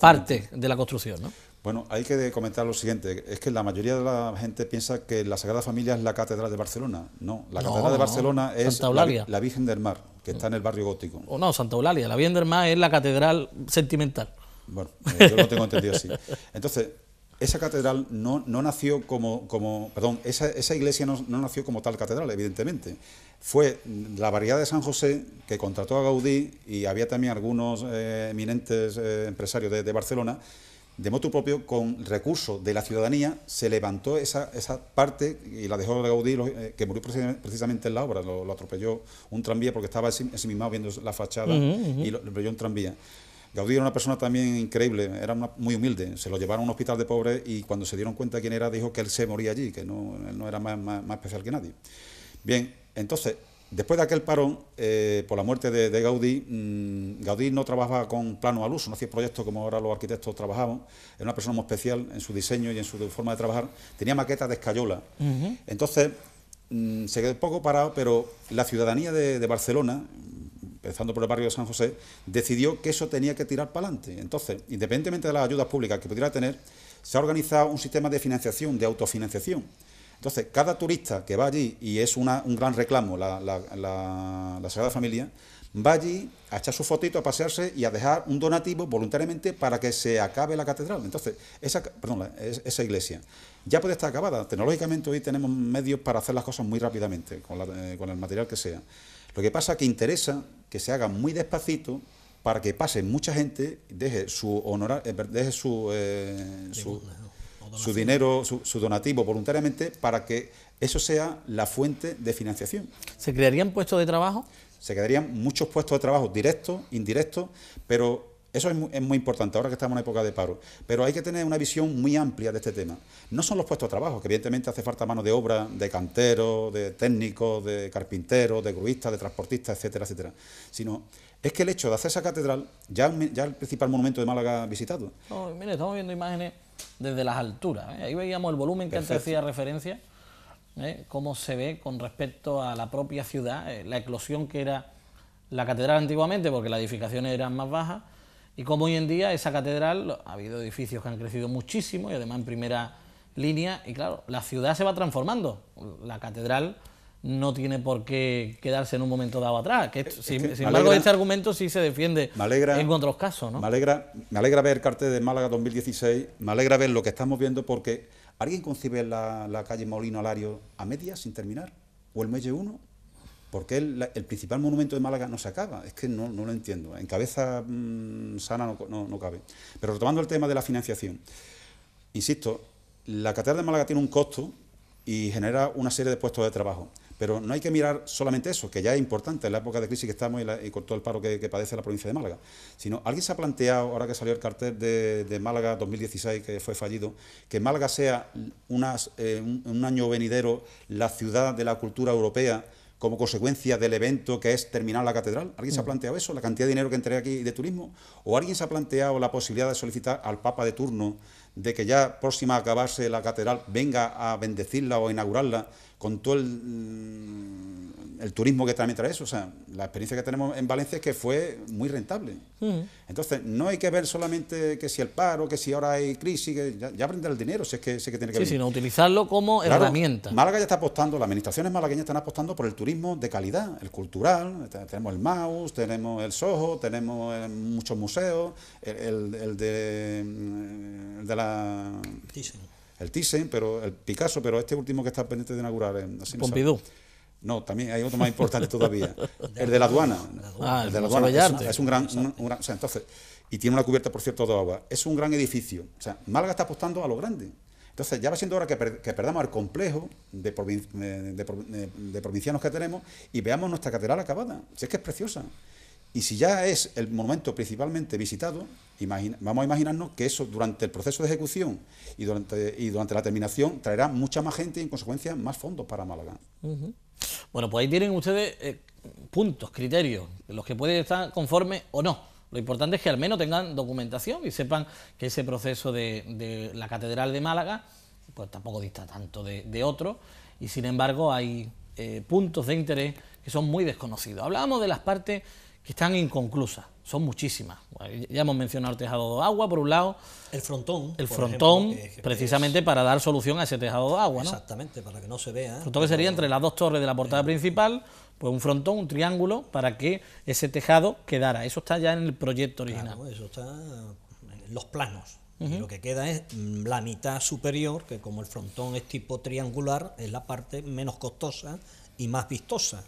parte de la construcción, ¿no? Bueno, hay que comentar lo siguiente, es que la mayoría de la gente piensa que la Sagrada Familia es la Catedral de Barcelona. No, la Catedral de Barcelona es la, la, Virgen del Mar, que está en el barrio gótico. O oh, no, Santa Eulalia, la Virgen del Mar es la Catedral sentimental. Bueno, eh, yo lo tengo entendido así. Entonces, esa catedral no, no nació como, como, perdón, esa, iglesia no, nació como tal catedral, evidentemente. Fue la variedad de San José que contrató a Gaudí y había también algunos eh, eminentes eh, empresarios de, Barcelona, de moto propio, con recursos de la ciudadanía, se levantó esa, parte y la dejó de Gaudí, eh, que murió precisamente en la obra, lo, atropelló un tranvía porque estaba en sí mismo viendo la fachada y lo atropelló un tranvía. Gaudí era una persona también increíble, era muy humilde. Se lo llevaron a un hospital de pobres y cuando se dieron cuenta quién era, dijo que él se moría allí, que no, él no era más, especial que nadie. Bien, entonces, Después de aquel parón, eh, por la muerte de, Gaudí, mm, Gaudí no trabajaba con plano al uso, no hacía proyectos como ahora los arquitectos trabajaban. Era una persona muy especial en su diseño y en su forma de trabajar. Tenía maquetas de escayola. Entonces, mm, se quedó poco parado, pero la ciudadanía de Barcelona, empezando por el barrio de San José, decidió que eso tenía que tirar para adelante. Entonces, independientemente de las ayudas públicas que pudiera tener, se ha organizado un sistema de financiación, de autofinanciación. Entonces, cada turista que va allí, y es un gran reclamo la Sagrada Familia, va allí a echar su fotito, a pasearse y a dejar un donativo voluntariamente para que se acabe la catedral. Entonces, esa, perdón, esa iglesia ya puede estar acabada. Tecnológicamente hoy tenemos medios para hacer las cosas muy rápidamente, eh, con, el material que sea. Lo que pasa es que interesa que se haga muy despacito para que pase mucha gente, deje su honor, eh, deje eh, su, dinero, su, su donativo voluntariamente para que eso sea la fuente de financiación. ¿Se crearían puestos de trabajo? se quedarían muchos puestos de trabajo directos, indirectos, pero eso es muy, importante ahora que estamos en una época de paro. Pero hay que tener una visión muy amplia de este tema. No son los puestos de trabajo, que evidentemente hace falta mano de obra, de canteros, de técnicos, de carpinteros, de gruistas, de transportistas, etcétera, etcétera. Sino es que el hecho de hacer esa catedral ya, el principal monumento de Málaga visitado. estamos viendo imágenes desde las alturas. ¿eh? Ahí veíamos el volumen que antes hacía referencia ¿eh? cómo se ve con respecto a la propia ciudad, eh, la eclosión que era la catedral antiguamente, porque las edificaciones eran más bajas, y cómo hoy en día esa catedral, ha habido edificios que han crecido muchísimo y además en primera línea, y claro, la ciudad se va transformando, la catedral no tiene por qué quedarse en un momento dado atrás. Que, sin, embargo, este argumento sí se defiende en otros casos. ¿no? Me, alegra, me alegra ver el cartel de Málaga 2016, me alegra ver lo que estamos viendo porque ¿Alguien concibe la, calle Molino Alario a medias, sin terminar? ¿O el Muelle 1? Porque el, principal monumento de Málaga no se acaba? Es que no, lo entiendo. En cabeza mm, sana no, no, cabe. Pero retomando el tema de la financiación, insisto, la Catedral de Málaga tiene un costo y genera una serie de puestos de trabajo. Pero no hay que mirar solamente eso, que ya es importante en la época de crisis que estamos y, con todo el paro que, padece la provincia de Málaga, sino alguien se ha planteado, ahora que salió el cartel de, Málaga 2016, que fue fallido, que Málaga sea eh, un, año venidero la ciudad de la cultura europea como consecuencia del evento que es terminar la catedral? ¿Alguien se ha mm. planteado eso? ¿La cantidad de dinero que entrega aquí de turismo? ¿O alguien se ha planteado la posibilidad de solicitar al Papa de turno de que ya próxima a acabarse la catedral venga a bendecirla o a inaugurarla con todo mm, el, turismo que también trae eso. O sea, la experiencia que tenemos en Valencia es que fue muy rentable. Mm. Entonces, no hay que ver solamente que si el paro, que si ahora hay crisis, que ya, aprender el dinero, si es que, que tiene que Sí, sino utilizarlo como herramienta. Málaga ya está apostando, las administraciones malagueñas están apostando por el turismo de calidad, el cultural. Tenemos el MAUS, tenemos el Soho, tenemos eh, muchos museos, el, de, mm, de la el Thyssen, pero el Picasso, pero este último que está pendiente de inaugurar. En, Pompidou. No, también hay otro más importante todavía. el de la aduana. Ah, el de la aduana. Es un, gran. o sea, entonces, y tiene una cubierta, por cierto, de agua. Es un gran edificio. O sea, Málaga está apostando a lo grande. Entonces, ya va siendo hora que, perdamos el complejo de, eh, eh, de, provincianos que tenemos y veamos nuestra catedral acabada. Si es que es preciosa. Y si ya es el monumento principalmente visitado, vamos a imaginarnos que eso durante el proceso de ejecución y durante, y durante la terminación traerá mucha más gente y en consecuencia más fondos para Málaga. Bueno, pues ahí tienen ustedes eh, puntos, criterios, los que pueden estar conformes o no. Lo importante es que al menos tengan documentación y sepan que ese proceso de, la Catedral de Málaga pues tampoco dista tanto de, otro y sin embargo hay eh, puntos de interés que son muy desconocidos. Hablábamos de las partes que están inconclusas. Son muchísimas. ya hemos mencionado el tejado de agua, por un lado. El frontón. El frontón, precisamente para dar solución a ese tejado de agua. Exactamente, para que no se vea. ...el Frontón que sería entre las dos torres de la portada eh. principal, pues un frontón, un triángulo, para que ese tejado quedara. Eso está ya en el proyecto original. eso está en los planos. y lo que queda es mm, la mitad superior, que como el frontón es tipo triangular, es la parte menos costosa y más vistosa.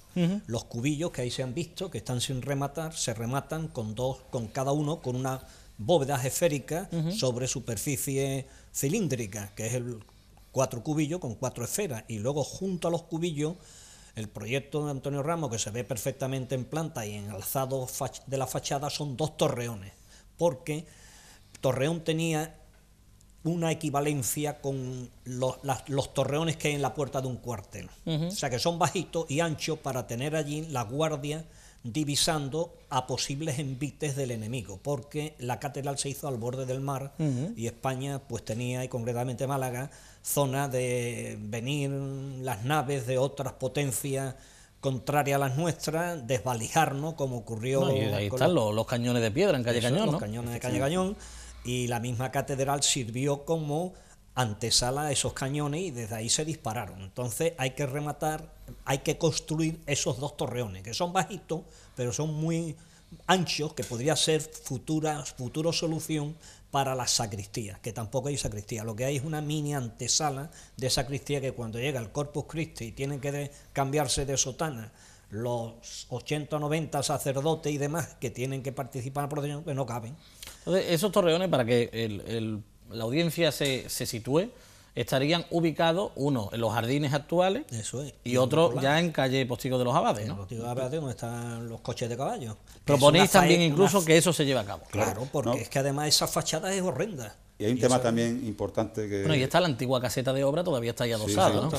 Los cubillos que ahí se han visto, que están sin rematar, se rematan con dos, con cada uno, con una bóveda esférica sobre superficie cilíndrica, que es el cuatro cubillos con cuatro esferas. Y luego junto a los cubillos, el proyecto de Antonio Ramos, que se ve perfectamente en planta y en alzado de la fachada, son dos torreones, porque Torreón tenía una equivalencia con los, torreones que hay en la puerta de un cuartel. O sea que son bajitos y anchos para tener allí la guardia divisando a posibles envites del enemigo, porque la catedral se hizo al borde del mar y España pues tenía, y concretamente Málaga, zona de venir las naves de otras potencias contrarias a las nuestras, desvalijarnos, como ocurrió... ahí están los, cañones de piedra en Calle Cañón, Los cañones de Calle Cañón y la misma catedral sirvió como antesala a esos cañones y desde ahí se dispararon. Entonces hay que rematar, hay que construir esos dos torreones, que son bajitos, pero son muy anchos, que podría ser futura, futuro solución para la sacristía que tampoco hay sacristía. Lo que hay es una mini antesala de sacristía que cuando llega el Corpus Christi y tienen que cambiarse de sotana los 80 90 sacerdotes y demás que tienen que participar en la que no caben. Entonces, esos torreones, para que la audiencia se, se sitúe, estarían ubicados uno en los jardines actuales y, otro ya en calle Postigo de los Abades. Postigo de Abades, donde están los coches de caballo. Proponéis también incluso que eso se lleve a cabo. Claro, porque es que además esas fachadas es horrenda. Y hay un tema también importante que... Bueno, y está la antigua caseta de obra, todavía está ahí adosada, ¿no?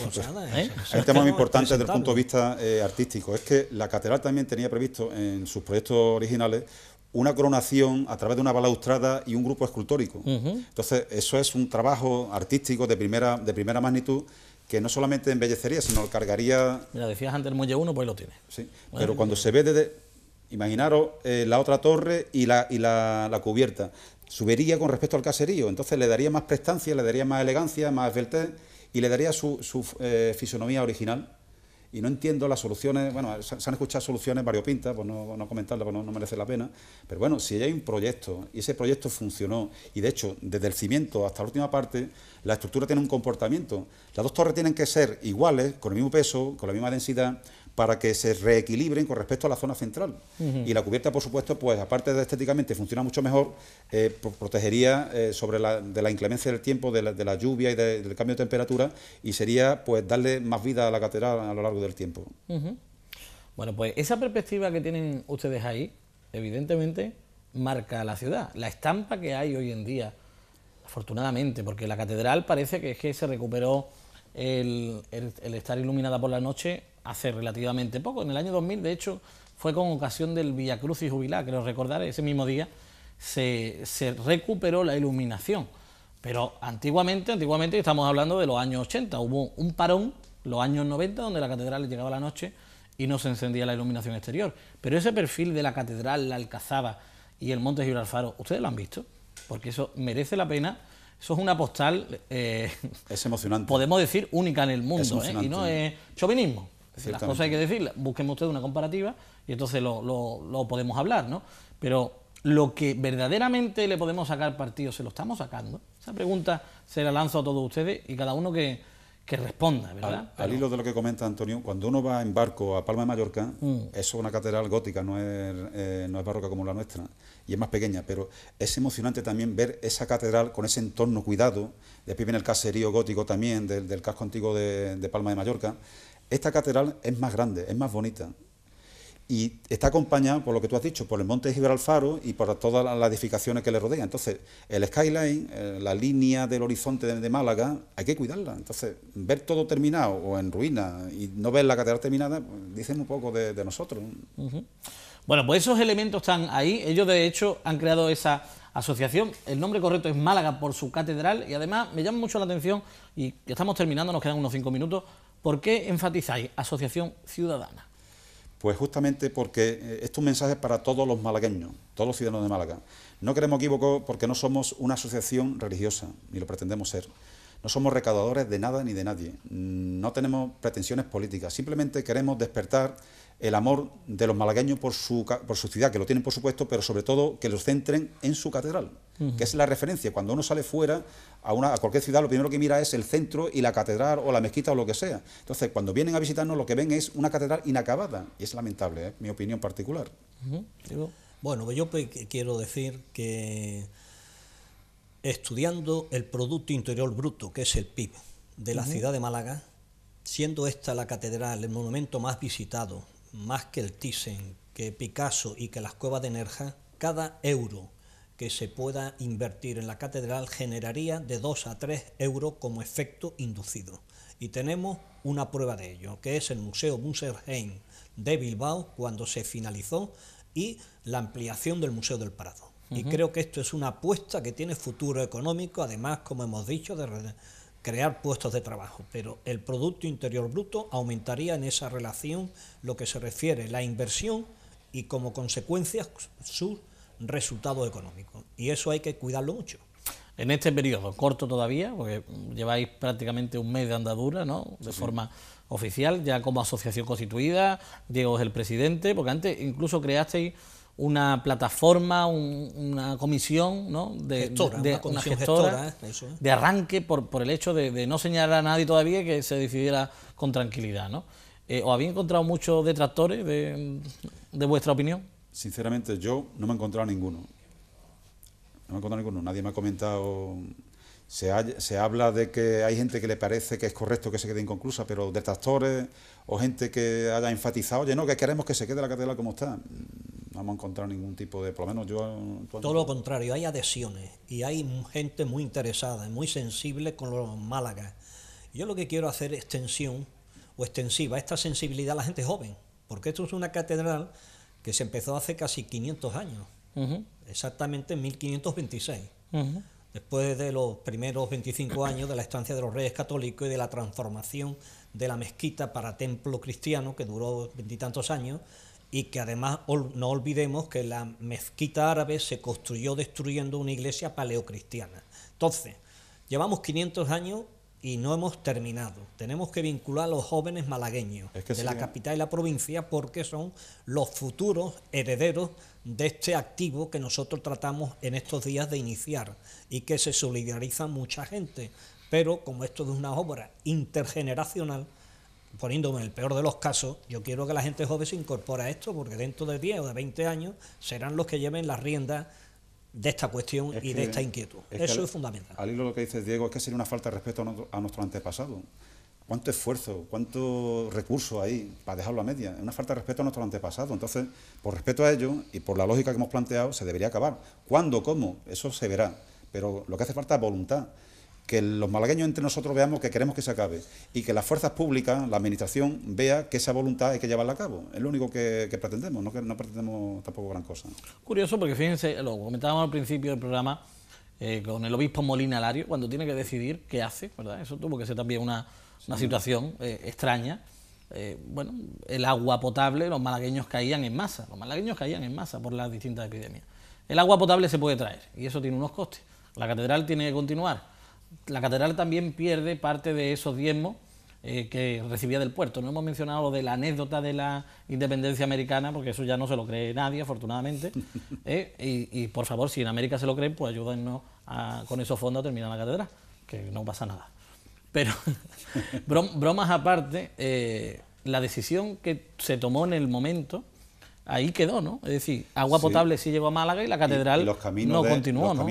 ¿Eh? Hay un tema muy importante desde el punto de vista eh, artístico. Es que la catedral también tenía previsto en sus proyectos originales una coronación a través de una balaustrada y un grupo escultórico. Entonces, eso es un trabajo artístico de primera, de primera magnitud que no solamente embellecería, sino cargaría... Mira, decías antes el muelle 1, pues lo tiene. Sí, pero cuando se ve desde... Imaginaros eh, la otra torre y, la, y la, la, cubierta. Subiría con respecto al caserío, entonces le daría más prestancia, le daría más elegancia, más esbeltez y le daría su, su eh, fisonomía original y no entiendo las soluciones, bueno, se han escuchado soluciones variopintas, pues no, pues no comentarlas, pues no, no, merece la pena, pero bueno, si hay un proyecto y ese proyecto funcionó, y de hecho, desde el cimiento hasta la última parte, la estructura tiene un comportamiento, las dos torres tienen que ser iguales, con el mismo peso, con la misma densidad, para que se reequilibren con respecto a la zona central. Y la cubierta, por supuesto, pues aparte de estéticamente funciona mucho mejor, eh, protegería eh, sobre la, de la inclemencia del tiempo, de la, lluvia y del cambio de temperatura, y sería pues darle más vida a la catedral a lo largo del tiempo. Bueno, pues esa perspectiva que tienen ustedes ahí, evidentemente, marca la ciudad, la estampa que hay hoy en día, afortunadamente, porque la catedral parece que es que se recuperó el estar iluminada por la noche hace relativamente poco, en el año 2000, de hecho, fue con ocasión del Villacruz y Jubilá, creo recordar, ese mismo día se, recuperó la iluminación. Pero antiguamente, antiguamente estamos hablando de los años 80, hubo un parón, los años 90, donde la catedral llegaba la noche y no se encendía la iluminación exterior. Pero ese perfil de la catedral, la Alcazaba y el Monte Faro, ¿ustedes lo han visto? Porque eso merece la pena. Eso es una postal, eh, es emocionante. podemos decir, única en el mundo. ¿eh? Y no es chauvinismo. Las cosas hay que decirlas. Busquemos ustedes una comparativa y entonces lo, podemos hablar, ¿no? Pero lo que verdaderamente le podemos sacar partido, ¿se lo estamos sacando? Esa pregunta se la lanzo a todos ustedes y cada uno que, responda, ¿verdad? Al, hilo de lo que comenta Antonio, cuando uno va en barco a Palma de Mallorca, mm. es una catedral gótica, no es, eh, no es barroca como la nuestra, y es más pequeña, pero es emocionante también ver esa catedral con ese entorno cuidado, después viene el caserío gótico también del, casco antiguo de Palma de Mallorca, esta catedral es más grande, es más bonita. Y está acompañada, por lo que tú has dicho, por el monte de Gibraltar y por todas las edificaciones que le rodean. Entonces, el skyline, eh, la línea del horizonte de, Málaga, hay que cuidarla. Entonces, ver todo terminado o en ruina y no ver la catedral terminada, pues, dicen un poco de, nosotros. Bueno, pues esos elementos están ahí. Ellos, de hecho, han creado esa asociación. El nombre correcto es Málaga por su catedral y además me llama mucho la atención y estamos terminando, nos quedan unos cinco minutos, ¿Por qué enfatizáis Asociación Ciudadana? Pues justamente porque eh, esto es un mensaje para todos los malagueños, todos los ciudadanos de Málaga. No queremos equivocar porque no somos una asociación religiosa, ni lo pretendemos ser. No somos recaudadores de nada ni de nadie. No tenemos pretensiones políticas. Simplemente queremos despertar el amor de los malagueños por su, por su ciudad, que lo tienen por supuesto, pero sobre todo que los centren en su catedral, que es la referencia. Cuando uno sale fuera a, una, a cualquier ciudad, lo primero que mira es el centro y la catedral o la mezquita o lo que sea. Entonces, cuando vienen a visitarnos, lo que ven es una catedral inacabada, y es lamentable, ¿eh? mi opinión particular. Bueno, pues yo pues quiero decir que estudiando el Producto Interior Bruto, que es el PIB, de la ciudad de Málaga, siendo esta la catedral, el monumento más visitado, más que el Thyssen, que Picasso y que las cuevas de Nerja, cada euro que se pueda invertir en la catedral generaría de 2 a 3 euros como efecto inducido. Y tenemos una prueba de ello, que es el Museo Muserheim de Bilbao cuando se finalizó y la ampliación del Museo del Prado. Y creo que esto es una apuesta que tiene futuro económico, además, como hemos dicho, de, crear puestos de trabajo, pero el Producto Interior Bruto aumentaría en esa relación lo que se refiere la inversión y como consecuencia su resultado económico. Y eso hay que cuidarlo mucho. En este periodo, corto todavía, porque lleváis prácticamente un mes de andadura, ¿no? De forma oficial, ya como asociación constituida, Diego es el presidente, porque antes incluso creasteis una plataforma, una comisión, ¿no? De, una gestora, ¿eh? ¿eh? de arranque por, el hecho de, no señalar a nadie todavía que se decidiera con tranquilidad, ¿no? Eh, habéis encontrado muchos detractores de, vuestra opinión? Sinceramente, yo no me he encontrado ninguno. No me he encontrado ninguno. Nadie me ha comentado se, se, habla de que hay gente que le parece que es correcto que se quede inconclusa, pero detractores o gente que haya enfatizado, oye, no, que queremos que se quede la catedral como está no hemos encontrado ningún tipo de, por lo menos yo... Todo lo contrario, hay adhesiones y hay gente muy interesada, muy sensible con los Málaga. Yo lo que quiero hacer es extensión o extensiva esta sensibilidad a la gente joven, porque esto es una catedral que se empezó hace casi 500 años, exactamente en 1526. después de los primeros 25 años de la estancia de los reyes católicos y de la transformación de la mezquita para templo cristiano, que duró veintitantos años, y que además no olvidemos que la mezquita árabe se construyó destruyendo una iglesia paleocristiana. Entonces, llevamos 500 años y no hemos terminado. Tenemos que vincular a los jóvenes malagueños de la ¿eh? capital y la provincia porque son los futuros herederos de este activo que nosotros tratamos en estos días de iniciar y que se solidariza mucha gente. Pero como esto es una obra intergeneracional, poniéndome en el peor de los casos, yo quiero que la gente joven se incorpore a esto, porque dentro de 10 o de 20 años serán los que lleven las riendas de esta cuestión y de esta inquietud. Eso es fundamental. Al hilo de lo que dices, Diego, es que sería una falta de respeto a, a nuestro antepasado. ¿Cuánto esfuerzo, cuánto recurso hay para dejarlo a media? Es una falta de respeto a nuestro antepasado. Entonces, por respeto a ellos y por la lógica que hemos planteado, se debería acabar. ¿Cuándo, cómo? Eso se verá. Pero lo que hace falta es voluntad que los malagueños entre nosotros veamos que queremos que se acabe y que las fuerzas públicas, la administración, vea que esa voluntad hay que llevarla a cabo. Es lo único que, pretendemos, no que no pretendemos tampoco gran cosa. Curioso, porque fíjense, lo comentábamos al principio del programa eh, con el obispo Molina Lario, cuando tiene que decidir qué hace, ¿verdad? Eso tuvo que ser también una, situación eh, extraña. Eh, bueno, el agua potable, los malagueños caían en masa, los malagueños caían en masa por las distintas epidemias. El agua potable se puede traer y eso tiene unos costes. La catedral tiene que continuar la catedral también pierde parte de esos diezmos eh, que recibía del puerto. No hemos mencionado lo de la anécdota de la independencia americana, porque eso ya no se lo cree nadie, afortunadamente. ¿eh? y, por favor, si en América se lo creen, pues ayúdennos con esos fondos a terminar la catedral, que no pasa nada. Pero, bromas aparte, eh, la decisión que se tomó en el momento ahí quedó, ¿no? Es decir, agua potable sí llegó a Málaga y la catedral los no continuó, ¿no?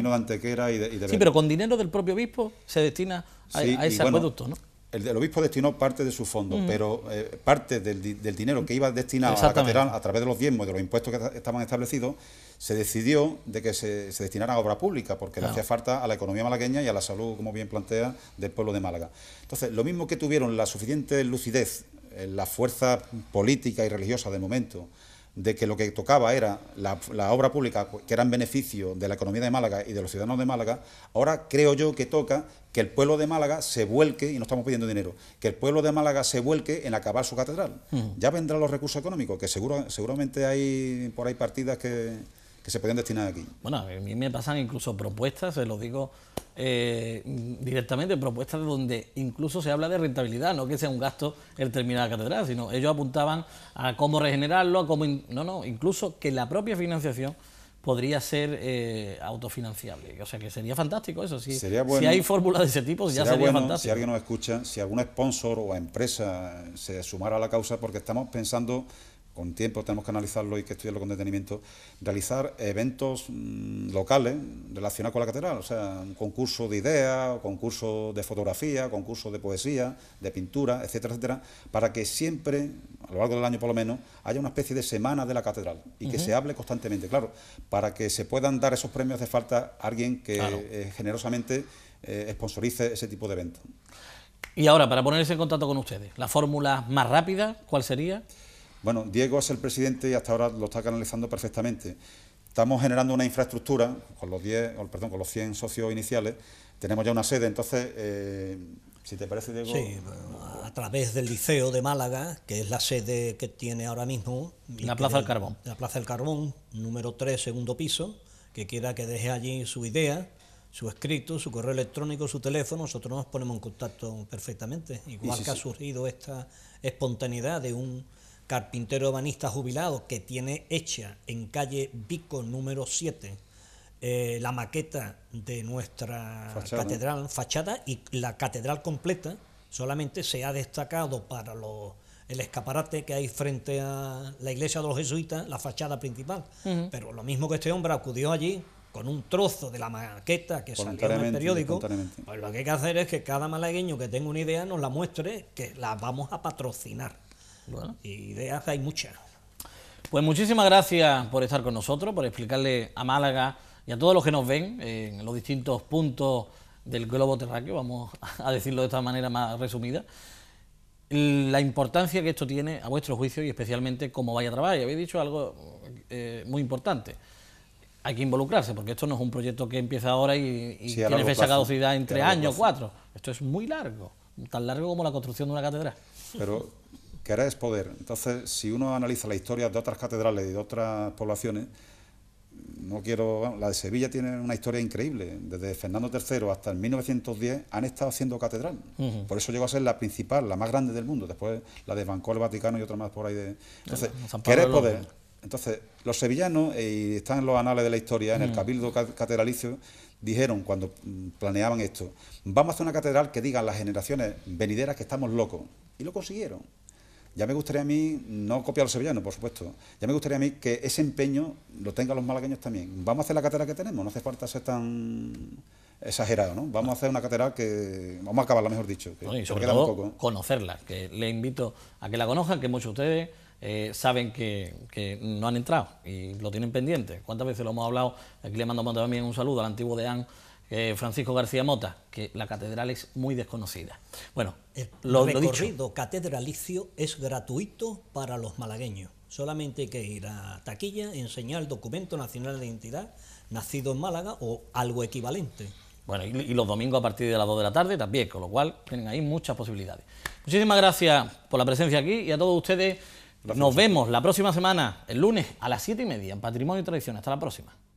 Sí, pero con dinero del propio obispo se destina a, ese acueducto, ¿no? El, el, obispo destinó parte de su fondo, mm. pero eh, parte del, dinero que iba destinado a la catedral a través de los diezmos y de los impuestos que estaban establecidos, se decidió de que se, destinara a obra pública, porque le hacía falta a la economía malagueña y a la salud, como bien plantea, del pueblo de Málaga. Entonces, lo mismo que tuvieron la suficiente lucidez, en la fuerza política y religiosa del momento, de que lo que tocaba era la, obra pública, que era en beneficio de la economía de Málaga y de los ciudadanos de Málaga, ahora creo yo que toca que el pueblo de Málaga se vuelque, y no estamos pidiendo dinero, que el pueblo de Málaga se vuelque en acabar su catedral. Ya vendrán los recursos económicos, que seguro, seguramente hay por ahí partidas que, que se podían destinar aquí. Bueno, a mí me pasan incluso propuestas, se los digo eh, directamente, propuestas donde incluso se habla de rentabilidad, no que sea un gasto el terminar la catedral, sino ellos apuntaban a cómo regenerarlo, a cómo... No, no, incluso que la propia financiación podría ser eh, autofinanciable. O sea que sería fantástico eso. Si, sería hay fórmulas de ese tipo, ya sería, fantástico. Si alguien nos escucha, si algún sponsor o empresa se sumara a la causa, porque estamos pensando con tiempo tenemos que analizarlo y que estudiarlo con detenimiento, realizar eventos mm, locales relacionados con la catedral, o sea, un concurso de ideas, concurso de fotografía, concurso de poesía, de pintura, etcétera, etcétera, para que siempre, a lo largo del año por lo menos, haya una especie de semana de la catedral y que se hable constantemente, claro, para que se puedan dar esos premios de falta alguien que eh, generosamente eh, sponsorice ese tipo de eventos. Y ahora, para ponerse en contacto con ustedes, ¿la fórmula más rápida cuál sería? Bueno, Diego es el presidente y hasta ahora lo está canalizando perfectamente. Estamos generando una infraestructura con los, 10, perdón, con los 100 socios iniciales. Tenemos ya una sede, entonces, eh, si te parece, Diego. Sí, a través del Liceo de Málaga, que es la sede que tiene ahora mismo. La Plaza del Carbón. La Plaza del Carbón, número 3, segundo piso, que quiera que deje allí su idea su escrito, su correo electrónico, su teléfono, nosotros nos ponemos en contacto perfectamente. Igual que ha surgido esta espontaneidad de un carpintero urbanista jubilado que tiene hecha en calle Vico número 7 eh, la maqueta de nuestra catedral, fachada y la catedral completa, solamente se ha destacado para el escaparate que hay frente a la iglesia de los jesuitas, la fachada principal. Pero lo mismo que este hombre acudió allí con un trozo de la maqueta que salió en el periódico, pues lo que hay que hacer es que cada malagueño que tenga una idea nos la muestre, que la vamos a patrocinar. Bueno. Y ideas hay muchas. Pues muchísimas gracias por estar con nosotros, por explicarle a Málaga y a todos los que nos ven en los distintos puntos del globo terráqueo, vamos a decirlo de esta manera más resumida, la importancia que esto tiene a vuestro juicio y especialmente cómo vaya a trabajar. Y habéis dicho algo eh, muy importante. Hay que involucrarse, porque esto no es un proyecto que empieza ahora y, tiene fecha caducidad entre tres años, cuatro. Esto es muy largo, tan largo como la construcción de una catedral. Pero Querer es poder. Entonces, si uno analiza la historia de otras catedrales y de otras poblaciones, no quiero. la de Sevilla tiene una historia increíble. Desde Fernando III hasta el 1910 han estado haciendo catedral. Por eso llegó a ser la principal, la más grande del mundo. Después la desbancó el Vaticano y otra más por ahí. De... Entonces, querer poder. Entonces, los sevillanos, eh, y están en los anales de la historia, en el Cabildo Catedralicio, dijeron cuando mm, planeaban esto: vamos a hacer una catedral que digan las generaciones venideras que estamos locos. Y lo consiguieron. Ya me gustaría a mí, no copiar los sevillanos, por supuesto, ya me gustaría a mí que ese empeño lo tengan los malagueños también. Vamos a hacer la catedral que tenemos, no hace falta ser tan exagerado, ¿no? Vamos a hacer una catedral que vamos a acabarla, mejor dicho. Que y sobre todo conocerla, que le invito a que la conozcan, que muchos de ustedes eh, saben que, no han entrado y lo tienen pendiente. ¿Cuántas veces lo hemos hablado? Aquí le mandamos también un saludo al antiguo deán eh, Francisco García Mota, que la catedral es muy desconocida. Bueno, eh, lo, dicho. catedralicio es gratuito para los malagueños. Solamente hay que ir a taquilla, enseñar el documento nacional de identidad, nacido en Málaga o algo equivalente. Bueno, y, los domingos a partir de las 2 de la tarde también, con lo cual tienen ahí muchas posibilidades. Muchísimas gracias por la presencia aquí y a todos ustedes. Nos vemos la próxima semana, el lunes, a las 7 y media, en Patrimonio y Tradición. Hasta la próxima.